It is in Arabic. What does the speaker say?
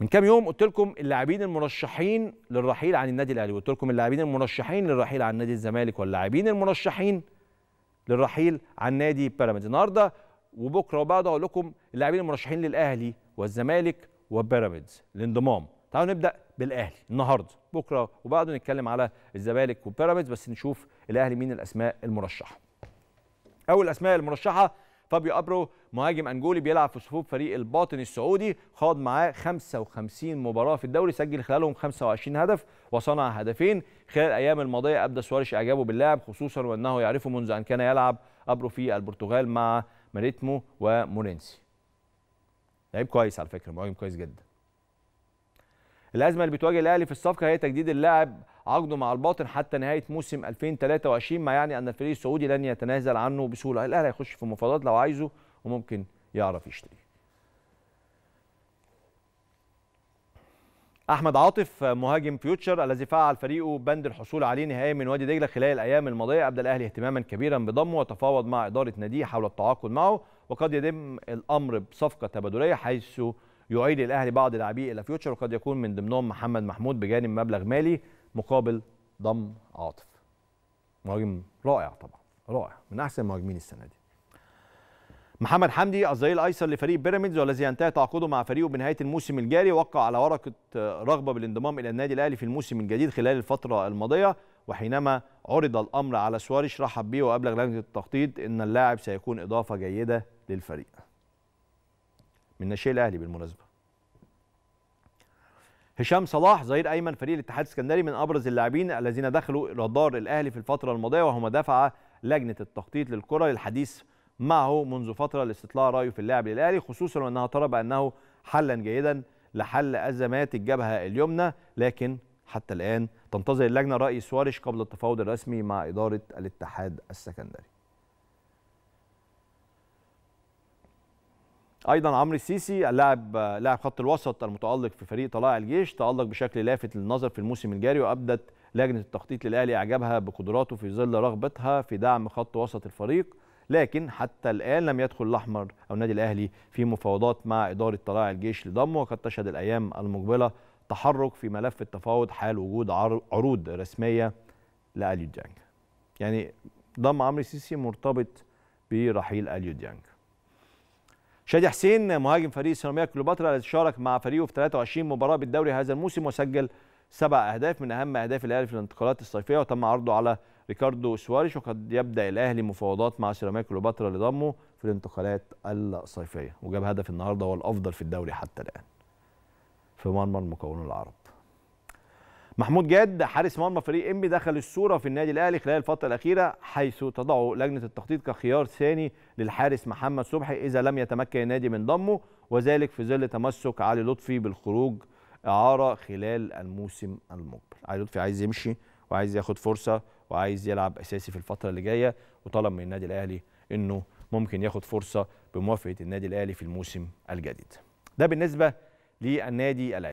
من كام يوم قلت لكم اللاعبين المرشحين للرحيل عن النادي الاهلي قلت لكم اللاعبين المرشحين للرحيل عن نادي الزمالك واللاعبين المرشحين للرحيل عن نادي بيراميدز النهارده وبكره وبعده اقول لكم اللاعبين المرشحين للاهلي والزمالك وبيراميدز الانضمام تعالوا نبدا بالاهلي النهارده بكره وبعده نتكلم على الزمالك وبيراميدز بس نشوف الاهلي مين الاسماء المرشحه اول الاسماء المرشحه فابيو ابرو مهاجم انجولي بيلعب في صفوف فريق الباطن السعودي خاض معاه 55 مباراه في الدوري سجل خلالهم 25 هدف وصنع هدفين خلال الايام الماضيه ابدى سواريش اعجابه باللاعب خصوصا وانه يعرفه منذ ان كان يلعب ابرو في البرتغال مع ماريتمو ومورينسي لعيب كويس على فكره مهاجم كويس جدا الازمه اللي بتواجه الاهلي في الصفقه هي تجديد اللاعب عقده مع الباطن حتى نهايه موسم 2023 ما يعني ان الفريق السعودي لن يتنازل عنه بسهوله الاهلي هيخش في مفاوضات لو عايزه وممكن يعرف يشتري احمد عاطف مهاجم فيوتشر الذي فعل فريقه بند الحصول عليه نهائي من وادي دجله خلال الايام الماضيه ابدى الاهلي اهتماما كبيرا بضمه وتفاوض مع اداره ناديه حول التعاقد معه وقد يتم الامر بصفقه تبادليه حيث يعيد الاهلي بعض لاعبيه الى فيوتشر وقد يكون من ضمنهم محمد محمود بجانب مبلغ مالي مقابل ضم عاطف مهاجم رائع طبعا رائع من احسن المهاجمين السنه دي محمد حمدي الظهير الايسر لفريق بيراميدز والذي ينتهي تعاقده مع فريقه بنهايه الموسم الجاري وقع على ورقه آه، رغبه بالانضمام الى النادي الاهلي في الموسم الجديد خلال الفتره الماضيه وحينما عرض الامر على سواريش رحب به وابلغ لجنه التخطيط ان اللاعب سيكون اضافه جيده للفريق من ناشئ الاهلي بالمناسبه هشام صلاح ظهير ايمن فريق الاتحاد السكندري من ابرز اللاعبين الذين دخلوا رادار الاهلي في الفتره الماضيه وهما دفع لجنه التخطيط للكره للحديث معه منذ فتره لاستطلاع رايه في اللاعب للاهلي خصوصا وانها ترى بانه حلا جيدا لحل ازمات الجبهه اليمنى لكن حتى الان تنتظر اللجنه راي سواريش قبل التفاوض الرسمي مع اداره الاتحاد السكندري ايضا عمرو السيسي اللاعب لاعب خط الوسط المتالق في فريق طلائع الجيش تالق بشكل لافت للنظر في الموسم الجاري وابدت لجنه التخطيط للاهلي اعجابها بقدراته في ظل رغبتها في دعم خط وسط الفريق لكن حتى الان لم يدخل الاحمر او النادي الاهلي في مفاوضات مع اداره طلائع الجيش لضمه وقد تشهد الايام المقبله تحرك في ملف التفاوض حال وجود عروض رسميه لاليو ديانج يعني ضم عمرو السيسي مرتبط برحيل اليو ديانج شادي حسين مهاجم فريق سيراميكا كليوباترا الذي شارك مع فريقه في 23 مباراه بالدوري هذا الموسم وسجل سبع اهداف من اهم اهداف الاهلي في الانتقالات الصيفيه وتم عرضه على ريكاردو سواريش وقد يبدا الاهلي مفاوضات مع سيراميكا كليوباترا لضمه في الانتقالات الصيفيه وجاب هدف النهارده هو الافضل في الدوري حتى الان في مرمى المكون العرب محمود جاد حارس مرمى فريق انبي دخل الصوره في النادي الاهلي خلال الفتره الاخيره حيث تضعه لجنه التخطيط كخيار ثاني للحارس محمد صبحي اذا لم يتمكن النادي من ضمه وذلك في ظل تمسك علي لطفي بالخروج اعاره خلال الموسم المقبل علي لطفي عايز يمشي وعايز ياخد فرصه وعايز يلعب اساسي في الفتره اللي جايه وطلب من النادي الاهلي انه ممكن ياخد فرصه بموافقه النادي الاهلي في الموسم الجديد ده بالنسبه للنادي الاهلي